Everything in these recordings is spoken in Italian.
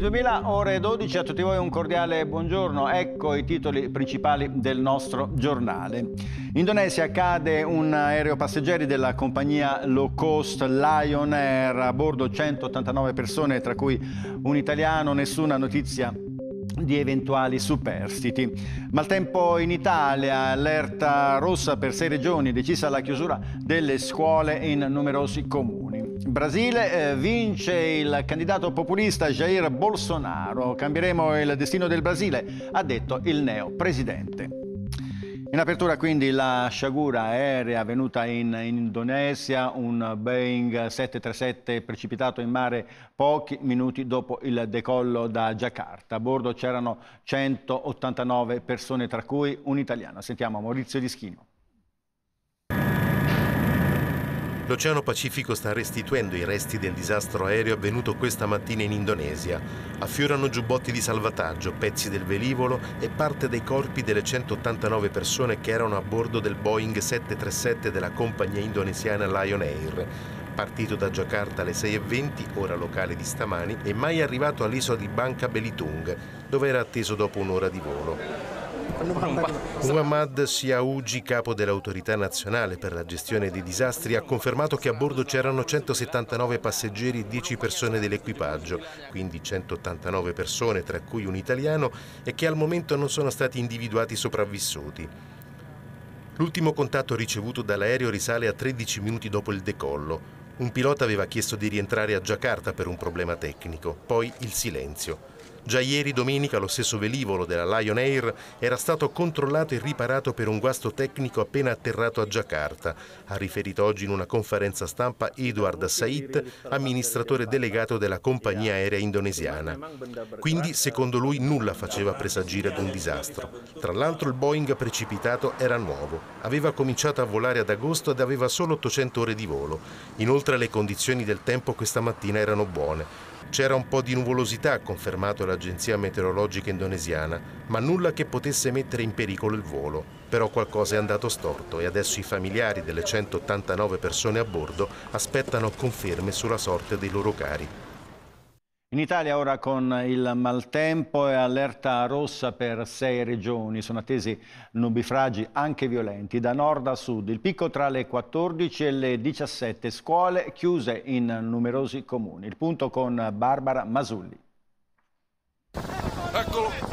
2000 ore 12 a tutti voi un cordiale buongiorno. Ecco i titoli principali del nostro giornale. In Indonesia cade un aereo passeggeri della compagnia low cost Lion Air, a bordo 189 persone tra cui un italiano, nessuna notizia di eventuali superstiti. Maltempo in Italia, allerta rossa per sei regioni, decisa la chiusura delle scuole in numerosi comuni. Brasile eh, vince il candidato populista Jair Bolsonaro. Cambieremo il destino del Brasile, ha detto il neo presidente. In apertura quindi la sciagura aerea avvenuta in, Indonesia, un Boeing 737 precipitato in mare pochi minuti dopo il decollo da Jakarta. A bordo c'erano 189 persone, tra cui un italiano. Sentiamo Maurizio Dischino. L'Oceano Pacifico sta restituendo i resti del disastro aereo avvenuto questa mattina in Indonesia. Affiorano giubbotti di salvataggio, pezzi del velivolo e parte dei corpi delle 189 persone che erano a bordo del Boeing 737 della compagnia indonesiana Lion Air. Partito da Giacarta alle 6.20, ora locale di stamani, e mai arrivato all'isola di Banca Belitung, dove era atteso dopo un'ora di volo. Muhammad Siaugi, capo dell'autorità nazionale per la gestione dei disastri, ha confermato che a bordo c'erano 179 passeggeri e 10 persone dell'equipaggio, quindi 189 persone, tra cui un italiano, e che al momento non sono stati individuati sopravvissuti. L'ultimo contatto ricevuto dall'aereo risale a 13 minuti dopo il decollo. Un pilota aveva chiesto di rientrare a Giacarta per un problema tecnico, poi il silenzio. Già ieri domenica lo stesso velivolo della Lion Air era stato controllato e riparato per un guasto tecnico appena atterrato a Giacarta, ha riferito oggi in una conferenza stampa Edward Said, amministratore delegato della compagnia aerea indonesiana. Quindi, secondo lui, nulla faceva presagire ad un disastro. Tra l'altro il Boeing precipitato era nuovo, aveva cominciato a volare ad agosto ed aveva solo 800 ore di volo. Inoltre le condizioni del tempo questa mattina erano buone. C'era un po' di nuvolosità, ha confermato l'agenzia meteorologica indonesiana, ma nulla che potesse mettere in pericolo il volo. Però qualcosa è andato storto e adesso i familiari delle 189 persone a bordo aspettano conferme sulla sorte dei loro cari. In Italia ora con il maltempo e allerta rossa per sei regioni. Sono attesi nubifragi anche violenti da nord a sud. Il picco tra le 14 e le 17 scuole chiuse in numerosi comuni. Il punto con Barbara Masulli. Eccolo!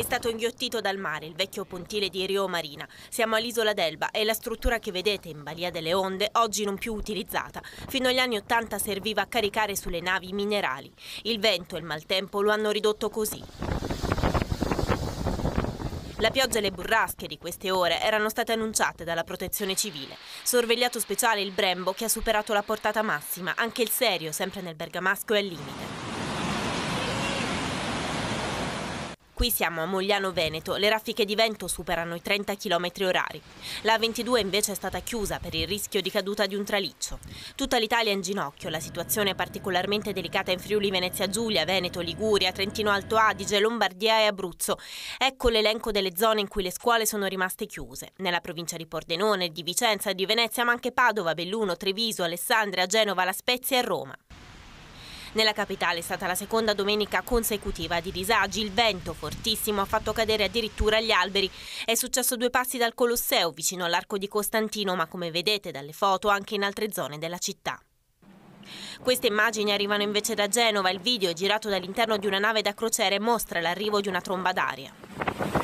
È stato inghiottito dal mare il vecchio pontile di Rio Marina. Siamo all'isola d'Elba e la struttura che vedete in Balia delle Onde, oggi non più utilizzata, fino agli anni Ottanta serviva a caricare sulle navi minerali. Il vento e il maltempo lo hanno ridotto così. La pioggia e le burrasche di queste ore erano state annunciate dalla protezione civile. Sorvegliato speciale il Brembo che ha superato la portata massima, anche il serio, sempre nel Bergamasco, è al limite. Qui siamo a Mogliano Veneto, le raffiche di vento superano i 30 km orari. La 22 invece è stata chiusa per il rischio di caduta di un traliccio. Tutta l'Italia è in ginocchio, la situazione è particolarmente delicata in Friuli, Venezia Giulia, Veneto, Liguria, Trentino Alto Adige, Lombardia e Abruzzo. Ecco l'elenco delle zone in cui le scuole sono rimaste chiuse. Nella provincia di Pordenone, di Vicenza, di Venezia, ma anche Padova, Belluno, Treviso, Alessandria, Genova, La Spezia e Roma. Nella capitale è stata la seconda domenica consecutiva di disagi. Il vento fortissimo ha fatto cadere addirittura gli alberi. È successo due passi dal Colosseo, vicino all'Arco di Costantino, ma come vedete dalle foto anche in altre zone della città. Queste immagini arrivano invece da Genova. Il video, girato dall'interno di una nave da crociere, mostra l'arrivo di una tromba d'aria.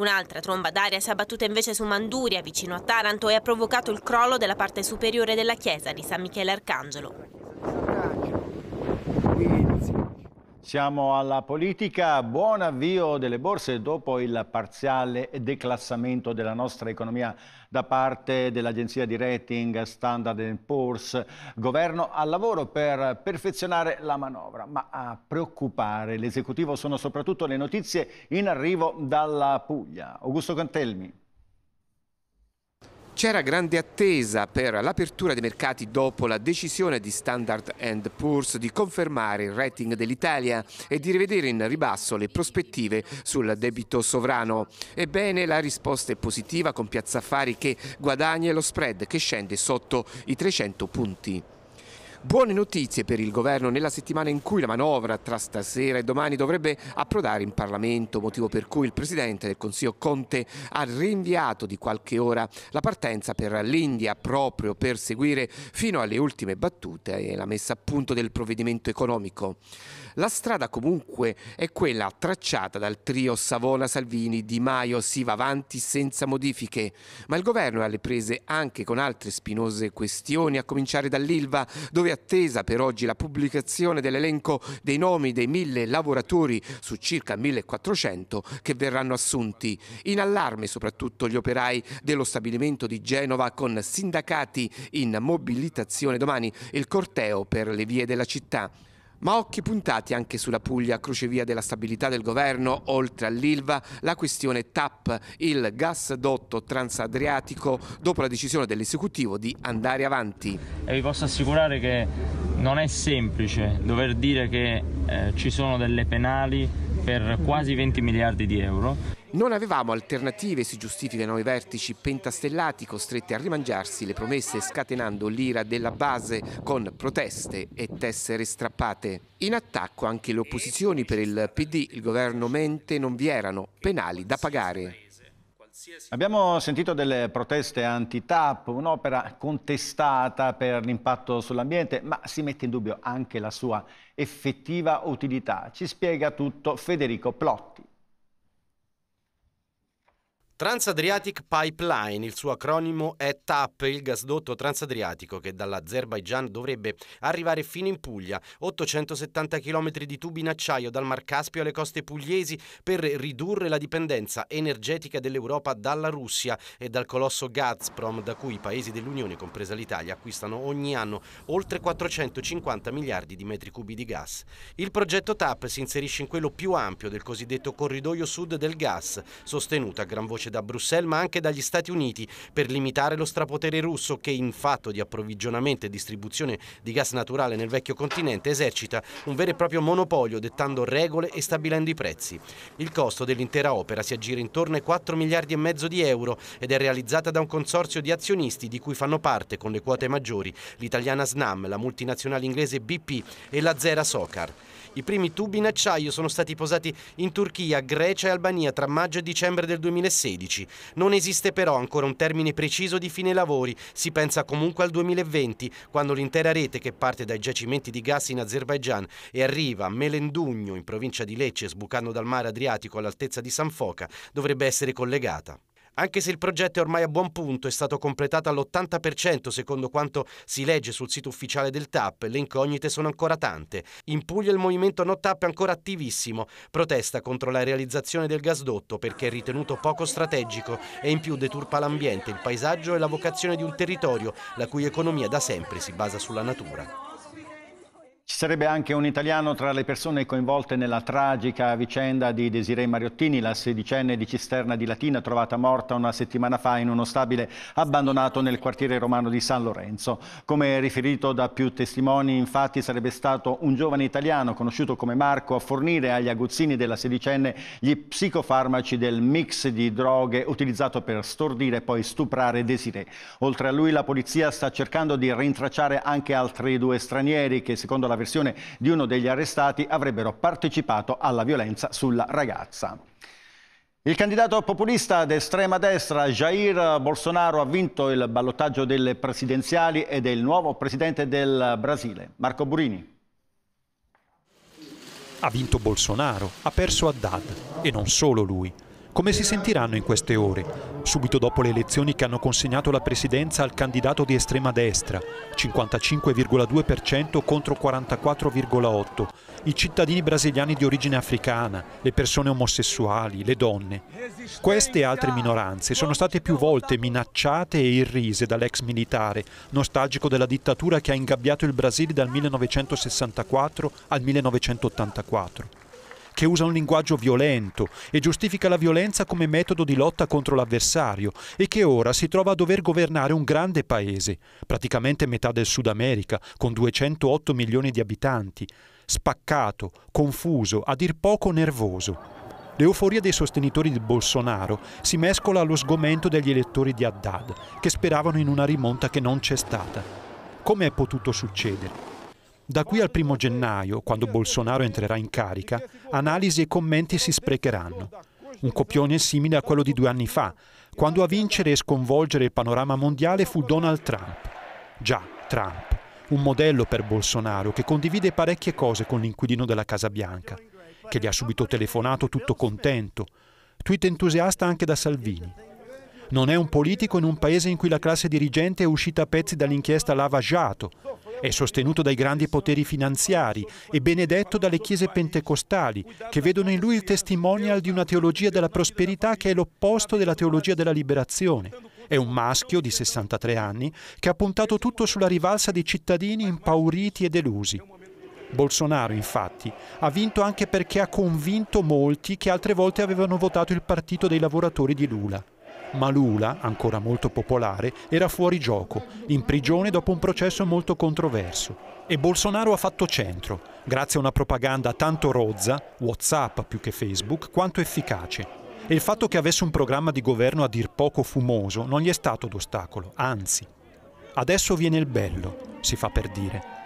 Un'altra tromba d'aria si è abbattuta invece su Manduria, vicino a Taranto, e ha provocato il crollo della parte superiore della chiesa di San Michele Arcangelo. Siamo alla politica, buon avvio delle borse dopo il parziale declassamento della nostra economia da parte dell'agenzia di rating Standard Poor's, governo al lavoro per perfezionare la manovra, ma a preoccupare l'esecutivo sono soprattutto le notizie in arrivo dalla Puglia. Augusto Cantelmi. C'era grande attesa per l'apertura dei mercati dopo la decisione di Standard Poor's di confermare il rating dell'Italia e di rivedere in ribasso le prospettive sul debito sovrano. Ebbene, la risposta è positiva con Piazza Affari che guadagna lo spread che scende sotto i 300 punti. Buone notizie per il governo nella settimana in cui la manovra tra stasera e domani dovrebbe approdare in Parlamento, motivo per cui il Presidente del Consiglio Conte ha rinviato di qualche ora la partenza per l'India proprio per seguire fino alle ultime battute e la messa a punto del provvedimento economico. La strada comunque è quella tracciata dal trio Savona, Salvini, Di Maio, si va avanti senza modifiche, ma il governo è alle prese anche con altre spinose questioni, a cominciare dall'Ilva dove è attesa per oggi la pubblicazione dell'elenco dei nomi dei mille lavoratori su circa 1400 che verranno assunti. In allarme soprattutto gli operai dello stabilimento di Genova con sindacati in mobilitazione domani il corteo per le vie della città. Ma occhi puntati anche sulla Puglia, crocevia della stabilità del governo, oltre all'Ilva, la questione TAP, il gasdotto transadriatico, dopo la decisione dell'esecutivo di andare avanti. E vi posso assicurare che non è semplice dover dire che eh, ci sono delle penali per quasi 20 miliardi di euro. Non avevamo alternative, si giustificano i vertici pentastellati costretti a rimangiarsi le promesse scatenando l'ira della base con proteste e tessere strappate. In attacco anche le opposizioni per il PD, il governo mente, non vi erano penali da pagare. Abbiamo sentito delle proteste anti-TAP, un'opera contestata per l'impatto sull'ambiente, ma si mette in dubbio anche la sua effettiva utilità. Ci spiega tutto Federico Plotti. Transadriatic Pipeline, il suo acronimo è TAP, il gasdotto transadriatico che dall'Azerbaigian dovrebbe arrivare fino in Puglia, 870 km di tubi in acciaio dal Mar Caspio alle coste pugliesi per ridurre la dipendenza energetica dell'Europa dalla Russia e dal colosso Gazprom da cui i paesi dell'Unione, compresa l'Italia, acquistano ogni anno oltre 450 miliardi di metri cubi di gas. Il progetto TAP si inserisce in quello più ampio del cosiddetto corridoio sud del gas, sostenuto a gran voce da Bruxelles ma anche dagli Stati Uniti per limitare lo strapotere russo che in fatto di approvvigionamento e distribuzione di gas naturale nel vecchio continente esercita un vero e proprio monopolio dettando regole e stabilendo i prezzi. Il costo dell'intera opera si aggira intorno ai 4 miliardi e mezzo di euro ed è realizzata da un consorzio di azionisti di cui fanno parte con le quote maggiori l'italiana Snam, la multinazionale inglese BP e la Zera Socar. I primi tubi in acciaio sono stati posati in Turchia, Grecia e Albania tra maggio e dicembre del 2016 2015. Non esiste però ancora un termine preciso di fine lavori, si pensa comunque al 2020, quando l'intera rete che parte dai giacimenti di gas in Azerbaigian e arriva a Melendugno, in provincia di Lecce, sbucando dal mare Adriatico all'altezza di San Foca, dovrebbe essere collegata. Anche se il progetto è ormai a buon punto, è stato completato all'80% secondo quanto si legge sul sito ufficiale del TAP, le incognite sono ancora tante. In Puglia il movimento No TAP è ancora attivissimo, protesta contro la realizzazione del gasdotto perché è ritenuto poco strategico e in più deturpa l'ambiente, il paesaggio e la vocazione di un territorio la cui economia da sempre si basa sulla natura. Ci sarebbe anche un italiano tra le persone coinvolte nella tragica vicenda di Desiree Mariottini, la sedicenne di Cisterna di Latina, trovata morta una settimana fa in uno stabile abbandonato nel quartiere romano di San Lorenzo. Come riferito da più testimoni, infatti, sarebbe stato un giovane italiano conosciuto come Marco a fornire agli aguzzini della sedicenne gli psicofarmaci del mix di droghe utilizzato per stordire e poi stuprare Desiree. Oltre a lui, la polizia sta cercando di rintracciare anche altri due stranieri che, secondo la versione di uno degli arrestati, avrebbero partecipato alla violenza sulla ragazza. Il candidato populista d'estrema destra Jair Bolsonaro ha vinto il ballottaggio delle presidenziali ed è il nuovo presidente del Brasile. Marco Burini. Ha vinto Bolsonaro, ha perso Haddad e non solo lui. Come si sentiranno in queste ore? Subito dopo le elezioni che hanno consegnato la presidenza al candidato di estrema destra, 55,2% contro 44,8%, i cittadini brasiliani di origine africana, le persone omosessuali, le donne. Queste e altre minoranze sono state più volte minacciate e irrise dall'ex militare, nostalgico della dittatura che ha ingabbiato il Brasile dal 1964 al 1984 che usa un linguaggio violento e giustifica la violenza come metodo di lotta contro l'avversario e che ora si trova a dover governare un grande paese, praticamente metà del Sud America, con 208 milioni di abitanti, spaccato, confuso, a dir poco nervoso. L'euforia dei sostenitori di Bolsonaro si mescola allo sgomento degli elettori di Haddad, che speravano in una rimonta che non c'è stata. Come è potuto succedere? Da qui al primo gennaio, quando Bolsonaro entrerà in carica, analisi e commenti si sprecheranno. Un copione simile a quello di due anni fa, quando a vincere e sconvolgere il panorama mondiale fu Donald Trump. Già, Trump, un modello per Bolsonaro che condivide parecchie cose con l'inquilino della Casa Bianca, che gli ha subito telefonato tutto contento, tweet entusiasta anche da Salvini. Non è un politico in un paese in cui la classe dirigente è uscita a pezzi dall'inchiesta Lava Jato, è sostenuto dai grandi poteri finanziari e benedetto dalle chiese pentecostali, che vedono in lui il testimonial di una teologia della prosperità che è l'opposto della teologia della liberazione. È un maschio di 63 anni che ha puntato tutto sulla rivalsa di cittadini impauriti e delusi. Bolsonaro, infatti, ha vinto anche perché ha convinto molti che altre volte avevano votato il partito dei lavoratori di Lula ma Lula, ancora molto popolare, era fuori gioco, in prigione dopo un processo molto controverso. E Bolsonaro ha fatto centro, grazie a una propaganda tanto rozza, WhatsApp più che Facebook, quanto efficace. E il fatto che avesse un programma di governo a dir poco fumoso non gli è stato d'ostacolo, anzi. Adesso viene il bello, si fa per dire.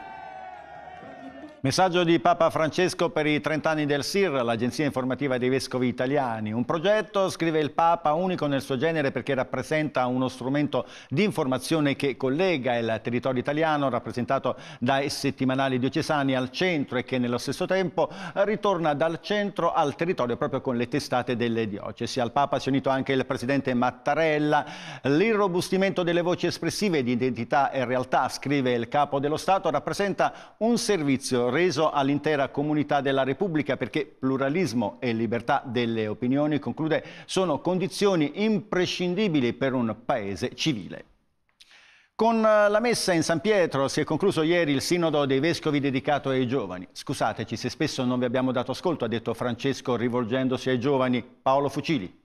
Messaggio di Papa Francesco per i 30 anni del SIR, l'agenzia informativa dei vescovi italiani. Un progetto, scrive il Papa, unico nel suo genere perché rappresenta uno strumento di informazione che collega il territorio italiano rappresentato dai settimanali diocesani al centro e che nello stesso tempo ritorna dal centro al territorio proprio con le testate delle diocesi. Al Papa si è unito anche il presidente Mattarella. L'irrobustimento delle voci espressive di identità e realtà, scrive il capo dello Stato, rappresenta un servizio reso all'intera comunità della Repubblica perché pluralismo e libertà delle opinioni, conclude, sono condizioni imprescindibili per un paese civile. Con eh, la messa in San Pietro si è concluso ieri il sinodo dei vescovi dedicato ai giovani. Scusateci se spesso non vi abbiamo dato ascolto, ha detto Francesco rivolgendosi ai giovani Paolo Fucili.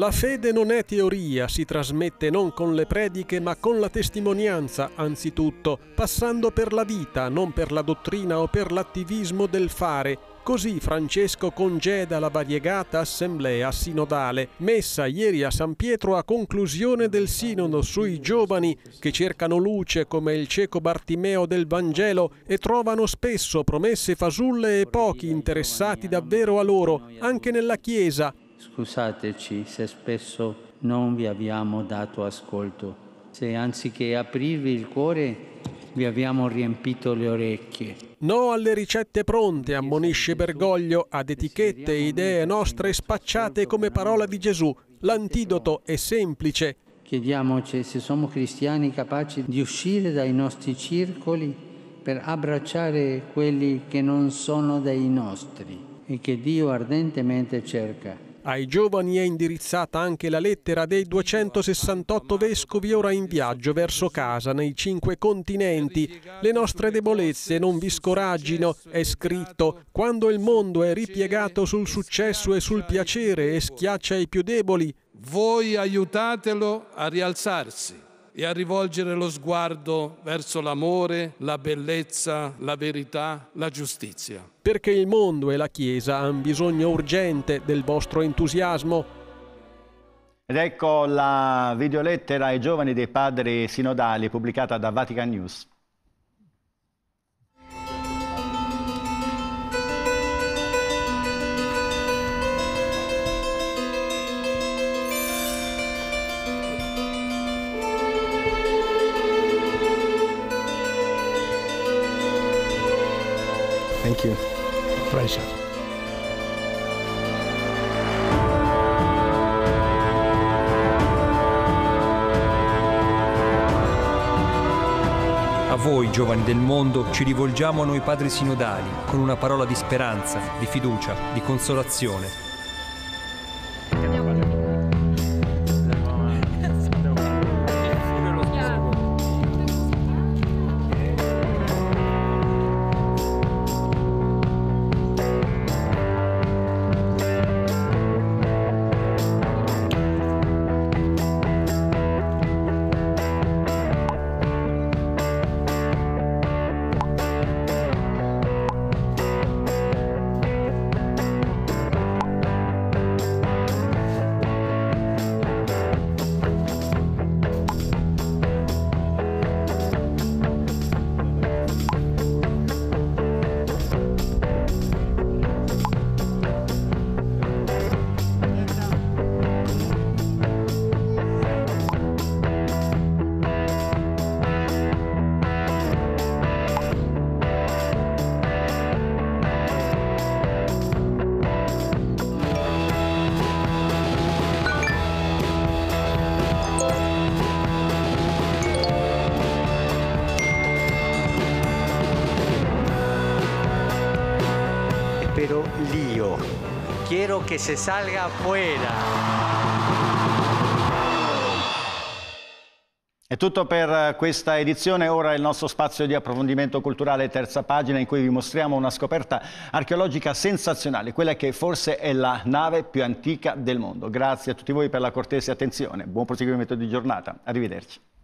La fede non è teoria, si trasmette non con le prediche ma con la testimonianza anzitutto, passando per la vita, non per la dottrina o per l'attivismo del fare. Così Francesco congeda la variegata assemblea sinodale, messa ieri a San Pietro a conclusione del sinodo sui giovani che cercano luce come il cieco Bartimeo del Vangelo e trovano spesso promesse fasulle e pochi interessati davvero a loro, anche nella Chiesa, Scusateci se spesso non vi abbiamo dato ascolto, se anziché aprirvi il cuore vi abbiamo riempito le orecchie. No alle ricette pronte, ammonisce Bergoglio, ad etichette e idee nostre spacciate come parola di Gesù. L'antidoto è semplice. Chiediamoci se siamo cristiani capaci di uscire dai nostri circoli per abbracciare quelli che non sono dei nostri e che Dio ardentemente cerca ai giovani è indirizzata anche la lettera dei 268 vescovi ora in viaggio verso casa nei cinque continenti. Le nostre debolezze non vi scoraggino, è scritto, quando il mondo è ripiegato sul successo e sul piacere e schiaccia i più deboli. Voi aiutatelo a rialzarsi e a rivolgere lo sguardo verso l'amore, la bellezza, la verità, la giustizia. Perché il mondo e la Chiesa hanno bisogno urgente del vostro entusiasmo. Ed ecco la videolettera ai giovani dei padri sinodali pubblicata da Vatican News. Thank you. Pleasure. A voi, giovani del mondo, ci rivolgiamo a noi padri sinodali con una parola di speranza, di fiducia, di consolazione pero lío. Quiero que se salga afuera. È tutto per eh, questa edizione, ora il nostro spazio di approfondimento culturale terza pagina in cui vi mostriamo una scoperta archeologica sensazionale, quella che forse è la nave più antica del mondo. Grazie a tutti voi per la cortese attenzione, buon proseguimento di giornata, arrivederci.